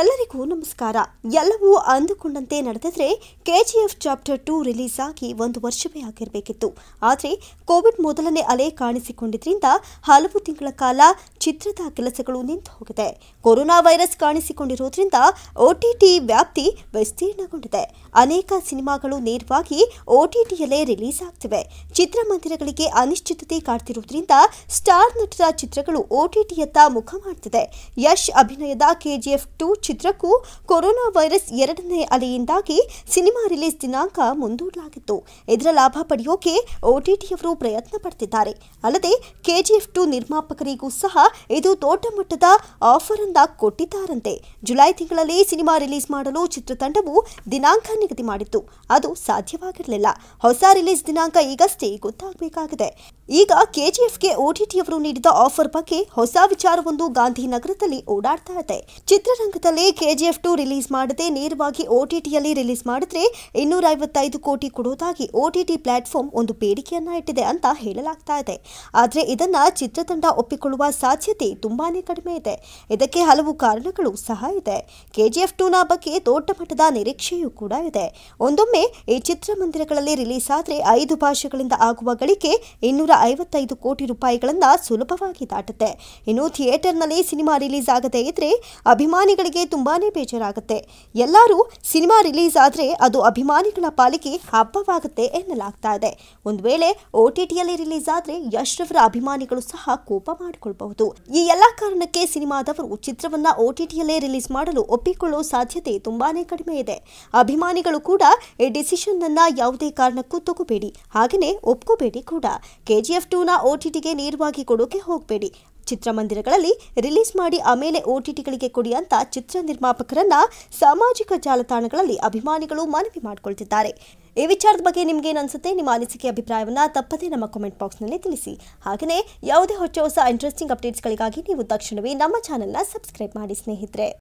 ಎಲ್ಲರಿಗೂ ನಮಸ್ಕಾರ ಎಲ್ಲವೂ ಅಂದುಕೊಂಡಂತೆ ನಡೆದಿದ್ರೆ ಕೆಜಿಎಫ್ ಚಾಪ್ಟರ್ ಟೂ ರಿಲೀಸ್ ಆಗಿ ಒಂದು ವರ್ಷವೇ ಆಗಿರಬೇಕಿತ್ತು ಆದರೆ ಕೋವಿಡ್ ಮೊದಲನೇ ಅಲೆ ಕಾಣಿಸಿಕೊಂಡಿದ್ದರಿಂದ ಹಲವು ತಿಂಗಳ ಕಾಲ ಚಿತ್ರದ ಕೆಲಸಗಳು ನಿಂತು ಹೋಗಿದೆ ಕೊರೋನಾ ವೈರಸ್ ಕಾಣಿಸಿಕೊಂಡಿರುವುದರಿಂದ ಒಟಿಟಿ ವ್ಯಾಪ್ತಿ ವಿಸ್ತೀರ್ಣಗೊಂಡಿದೆ ಅನೇಕ ಸಿನಿಮಾಗಳು ನೇರವಾಗಿ ಒಟಿಟಿಯಲ್ಲೇ ರಿಲೀಸ್ ಆಗ್ತಿವೆ ಚಿತ್ರಮಂದಿರಗಳಿಗೆ ಅನಿಶ್ಚಿತತೆ ಕಾಡ್ತಿರುವುದರಿಂದ ಸ್ಟಾರ್ ನಟರ ಚಿತ್ರಗಳು ಒಟಿಟಿಯತ್ತ ಮುಖ ಮಾಡ್ತಿದೆ ಯಶ್ ಅಭಿನಯದ ಕೆಜಿಎಫ್ ಟು ಚಿತ್ರಕ್ಕೂ ಕೊರೋನಾ ವೈರಸ್ ಎರಡನೇ ಅಲೆಯಿಂದಾಗಿ ಸಿನಿಮಾ ರಿಲೀಸ್ ದಿನಾಂಕ ಮುಂದೂಡಲಾಗಿತ್ತು ಇದರ ಲಾಭ ಪಡೆಯೋಕೆ ಒಟಿಟಿಯವರು ಪ್ರಯತ್ನ ಪಡ್ತಿದ್ದಾರೆ ಅಲ್ಲದೆ ಕೆಜಿಎಫ್ ಟು ನಿರ್ಮಾಪಕರಿಗೂ ಸಹ ಇದು ದೊಡ್ಡ ಮಟ್ಟದ ಆಫರ್ ಅಂತ ಕೊಟ್ಟಿದ್ದಾರಂತೆ ಜುಲೈ ತಿಂಗಳಲ್ಲಿ ಸಿನಿಮಾ ರಿಲೀಸ್ ಮಾಡಲು ಚಿತ್ರತಂಡವು ದಿನಾಂಕ ನಿಗದಿ ಮಾಡಿತ್ತು ಅದು ಸಾಧ್ಯವಾಗಿರಲಿಲ್ಲ ಹೊಸ ರಿಲೀಸ್ ದಿನಾಂಕ ಈಗಷ್ಟೇ ಗೊತ್ತಾಗಬೇಕಾಗಿದೆ ಈಗ ಕೆಜಿಎಫ್ಗೆ ಅವರು ನೀಡಿದ ಆಫರ್ ಬಗ್ಗೆ ಹೊಸ ವಿಚಾರವೊಂದು ಗಾಂಧಿನಗರದಲ್ಲಿ ಓಡಾಡ್ತಾ ಇದೆ ಚಿತ್ರರಂಗದಲ್ಲಿ ಕೆಜಿಎಫ್ ಟು ರಿಲೀಸ್ ಮಾಡದೆ ನೇರವಾಗಿ ಓಟಿಟಿಯಲ್ಲಿ ರಿಲೀಸ್ ಮಾಡಿದ್ರೆ ಇನ್ನೂರ ಐವತ್ತೈದು ಕೋಟಿ ಕೊಡುವುದಾಗಿ ಓಟಿಟಿ ಪ್ಲಾಟ್ಫಾರ್ಮ್ ಒಂದು ಬೇಡಿಕೆಯನ್ನ ಇಟ್ಟಿದೆ ಅಂತ ಹೇಳಲಾಗ್ತಾ ಇದೆ ಆದರೆ ಇದನ್ನ ಚಿತ್ರತಂಡ ಒಪ್ಪಿಕೊಳ್ಳುವ ಸಾಧ್ಯತೆ ತುಂಬಾನೇ ಕಡಿಮೆ ಇದೆ ಇದಕ್ಕೆ ಹಲವು ಕಾರಣಗಳು ಸಹ ಇದೆ ಕೆಜಿಎಫ್ ಟೂನ ಬಗ್ಗೆ ದೊಡ್ಡ ಮಟ್ಟದ ನಿರೀಕ್ಷೆಯೂ ಕೂಡ ಇದೆ ಒಂದೊಮ್ಮೆ ಈ ಚಿತ್ರಮಂದಿರಗಳಲ್ಲಿ ರಿಲೀಸ್ ಆದರೆ ಐದು ಭಾಷೆಗಳಿಂದ ಆಗುವ ಗಳಿಕೆ ಇನ್ನೂರ ಇನ್ನೂರ ಐವತ್ತೈದು ಕೋಟಿ ರೂಪಾಯಿಗಳನ್ನು ಸುಲಭವಾಗಿ ದಾಟುತ್ತೆ ಇನ್ನು ಥಿಯೇಟರ್ನಲ್ಲಿ ಸಿನಿಮಾ ರಿಲೀಸ್ ಆಗದೇ ಇದ್ರೆ ಅಭಿಮಾನಿಗಳಿಗೆ ತುಂಬಾನೇ ಬೇಜಾರಾಗುತ್ತೆ ಎಲ್ಲರೂ ಸಿನಿಮಾ ರಿಲೀಸ್ ಆದರೆ ಅದು ಅಭಿಮಾನಿಗಳ ಪಾಲಿಗೆ ಹಬ್ಬವಾಗುತ್ತೆ ಎನ್ನಲಾಗ್ತಾ ಇದೆ ಒಂದು ವೇಳೆ ಒ ಟಿ ರಿಲೀಸ್ ಆದರೆ ಯಶ್ರವರ ಅಭಿಮಾನಿಗಳು ಸಹ ಕೋಪ ಮಾಡಿಕೊಳ್ಬಹುದು ಈ ಎಲ್ಲ ಕಾರಣಕ್ಕೆ ಸಿನಿಮಾದವರು ಚಿತ್ರವನ್ನ ಒ ಟಿ ರಿಲೀಸ್ ಮಾಡಲು ಒಪ್ಪಿಕೊಳ್ಳೋ ಸಾಧ್ಯತೆ ತುಂಬಾನೇ ಕಡಿಮೆ ಇದೆ ಅಭಿಮಾನಿಗಳು ಕೂಡ ಈ ಡಿಸಿಷನ್ ಅನ್ನ ಯಾವುದೇ ಕಾರಣಕ್ಕೂ ತಗೋಬೇಡಿ ಹಾಗೆಯೇ ಒಪ್ಕೋಬೇಡಿ ಕೂಡ ಕೆ ಕೆಜಿಎಫ್ ಟೂನ ಓಟಿಟಿಗೆ ನೇರವಾಗಿ ಕೊಡೋಕೆ ಹೋಗಬೇಡಿ ಚಿತ್ರಮಂದಿರಗಳಲ್ಲಿ ರಿಲೀಸ್ ಮಾಡಿ ಆಮೇಲೆ ಓಟಿಟಿಗಳಿಗೆ ಕೊಡಿ ಅಂತ ಚಿತ್ರ ನಿರ್ಮಾಪಕರನ್ನ ಸಾಮಾಜಿಕ ಜಾಲತಾಣಗಳಲ್ಲಿ ಅಭಿಮಾನಿಗಳು ಮನವಿ ಮಾಡಿಕೊಳ್ತಿದ್ದಾರೆ ಈ ವಿಚಾರದ ಬಗ್ಗೆ ನಿಮ್ಗೆ ಏನನ್ಸುತ್ತೆ ನಿಮ್ಮ ಅನಿಸಿಕೆ ಅಭಿಪ್ರಾಯವನ್ನ ತಪ್ಪದೇ ನಮ್ಮ ಕಾಮೆಂಟ್ ನಲ್ಲಿ ತಿಳಿಸಿ ಹಾಗೆಯೇ ಯಾವುದೇ ಹೊಸ ಹೊಸ ಇಂಟ್ರೆಸ್ಟಿಂಗ್ ಅಪ್ಡೇಟ್ಸ್ಗಳಿಗಾಗಿ ನೀವು ತಕ್ಷಣವೇ ನಮ್ಮ ಚಾನೆಲ್ನ ಸಬ್ಸ್ಕ್ರೈಬ್ ಮಾಡಿ ಸ್ನೇಹಿತರೆ